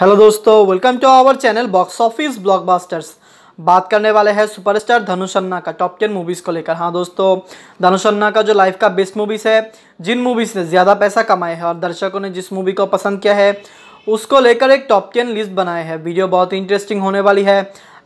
hello दोस्तों welcome to our channel box office blockbusters बात करने वाले हैं सुपरस्टार धनुष अन्ना का टॉप टेन मूवीज़ को लेकर हाँ दोस्तों धनुष अन्ना का जो लाइफ का बेस्ट मूवीज़ है जिन मूवीज़ ने ज़्यादा पैसा कमाए हैं और दर्शकों ने जिस मूवी को पसंद किया है उसको लेकर एक टॉप टेन लिस्ट बनाए हैं वीडियो बहुत इंटरेस्टिंग होने वाली है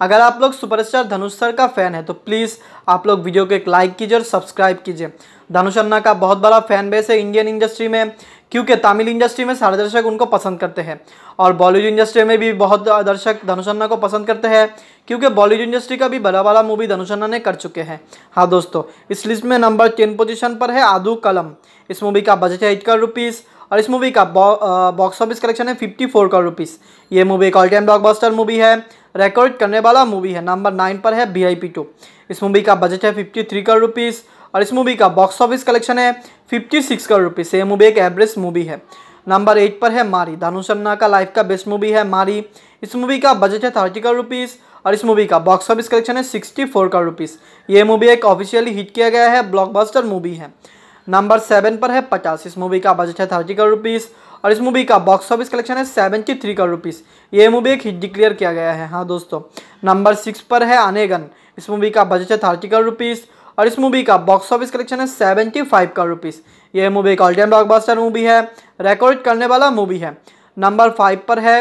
अगर आप लोग सुपरस्टार धनुष सर का फ़ैन है तो प्लीज़ आप लोग वीडियो को एक लाइक कीजिए और सब्सक्राइब कीजिए धनुष अन्ना का बहुत बड़ा फैन बेस है इंडियन इंडस्ट्री में क्योंकि तमिल इंडस्ट्री में सारे दर्शक उनको पसंद करते हैं और बॉलीवुड इंडस्ट्री में भी बहुत दर्शक धनुषन्ना को पसंद करते हैं क्योंकि बॉलीवुड इंडस्ट्री का भी बड़ा वाला मूवी धनुषन्ना ने कर चुके हैं हाँ दोस्तों इस लिस्ट में नंबर टेन पोजिशन पर है आदू कलम इस मूवी का बजट है एट करोड़ रुपीज़ और इस मूवी का बॉक्स ऑफिस कलेक्शन है फिफ्टी फोर करोड़ रुपीज़ ये मूवी एक ऑल टाइम ब्लॉकबस्टर मूवी है रिकॉर्ड करने वाला मूवी है नंबर नाइन पर है वी आई पी टू इस मूवी का बजट है फिफ्टी थ्री करोड़ रुपीज़ और इस मूवी का बॉक्स ऑफिस कलेक्शन है फिफ्टी सिक्स करोड़ रुपीज़ से ये मूवी एक एवरेज मूवी है नंबर एट पर है मारी धानुष अन्ना का लाइफ का बेस्ट मूवी है मारी इस मूवी का बजट है थर्टी करोड़ रुपीज़ और इस मूवी का बॉक्स ऑफिस कलेक्शन है सिक्सटी फोर करोड़ रुपीज़ ये मूवी एक ऑफिशियली हिट किया गया है ब्लॉकबस्टर मूवी है नंबर सेवन पर है पचास इस मूवी का बजट है थर्टी करोड़ रुपीज़ और इस मूवी का बॉक्स ऑफिस कलेक्शन है सेवेंटी थ्री करोड़ रुपीज़ ये मूवी एक हिट डिक्लेयर किया गया है हाँ दोस्तों नंबर सिक्स पर है अनेगन इस मूवी का बजट है थर्टी करोड़ रुपीज़ और इस मूवी का बॉक्स ऑफिस कलेक्शन है सेवेंटी फाइव करोड़ रुपीज़ यह मूवी एक ऑल टाइम ब्लॉकबस्टर मूवी है रिकॉर्ड करने वाला मूवी है नंबर फाइव पर है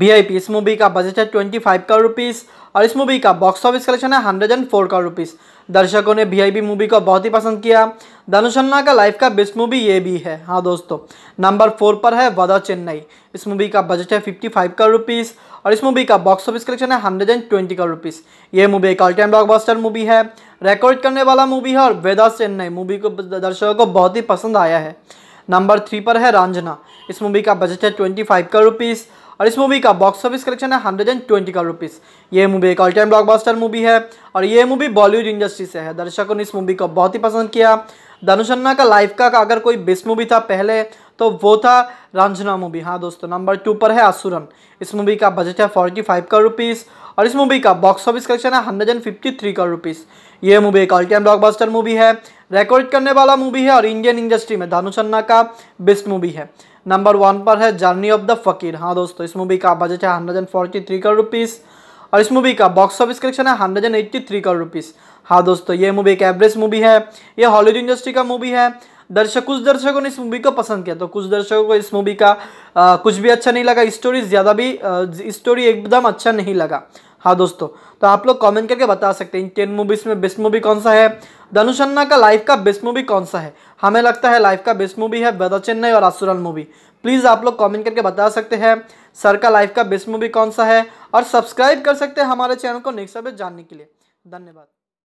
वी आई पी इस मूवी का बजट है ट्वेंटी फाइव करोड़ रुपीज़ और इस मूवी का बॉक्स ऑफिस कलेक्शन है hundred and four crore rupees दर्शकों ने वी आई पी मूवी को बहुत ही पसंद किया धनुषन्ना का लाइफ का बेस्ट मूवी ये भी है हाँ दोस्तों नंबर फोर पर है वदा चेन्नई इस मूवी का बजट है फिफ्टी फाइव करोड़ रुपीज़ और इस मूवी का बॉक्स ऑफिस कलेक्शन है hundred and twenty crore rupees ये मूवी एक ऑल टाइम ब्लॉकबस्टर मूवी है रिकॉर्ड करने वाला मूवी है और वेदा चेन्नई मूवी को दर्शकों को बहुत ही पसंद आया है नंबर थ्री पर है रांझना इस मूवी का बजट है ट्वेंटी फाइव का रुपीज़ और इस मूवी का बॉक्स ऑफिस कलेक्शन है हंड्रेड एंड ट्वेंटी का रुपीज़ ये मूवी एक ऑल टाइम ब्लॉकबस्टर मूवी है और ये मूवी बॉलीवुड इंडस्ट्री से है दर्शकों ने इस मूवी को बहुत ही पसंद किया धनुषन्ना का लाइफ का अगर कोई बेस्ट मूवी था पहले तो वो था रंजना मूवी हाँ दोस्तों नंबर टू पर है असुरन इस मूवी का बजट है फोर्टी फाइव करोड़ रुपीज़ और इस मूवी का बॉक्स ऑफिस कलेक्शन है hundred and fifty three crore rupees ये मूवी एक ऑल ब्लॉकबस्टर मूवी है रिकॉर्ड करने वाला मूवी है और इंडियन इंडस्ट्री में धानु चन्ना का बेस्ट मूवी है नंबर वन पर है जर्नी ऑफ द फकीर हाँ दोस्तों इस मूवी का बजट है hundred and forty three crore rupees और इस मूवी का बॉक्स ऑफिस कलेक्शन है hundred and eighty three crore rupees हाँ दोस्तों ये मूवी एक एवरेज मूवी है ये हॉलीवुड इंडस्ट्री का मूवी है दर्शक कुछ दर्शकों ने इस मूवी को पसंद किया तो कुछ दर्शकों को इस मूवी का आ, कुछ भी अच्छा नहीं लगा स्टोरी ज़्यादा भी स्टोरी एकदम अच्छा नहीं लगा हाँ दोस्तों तो आप लोग कमेंट करके बता सकते हैं इन टेन मूवीज़ में बेस्ट मूवी कौन सा है धनुषन्ना का लाइफ का बेस्ट मूवी कौन सा है हमें लगता है लाइफ का बेस्ट मूवी है वेदा चेन्नई और आसुरल मूवी प्लीज़ आप लोग कमेंट करके बता सकते हैं सर का लाइफ का बेस्ट मूवी कौन सा है और सब्सक्राइब कर सकते हैं हमारे चैनल को नेक्स्ट अपडेट जानने के लिए धन्यवाद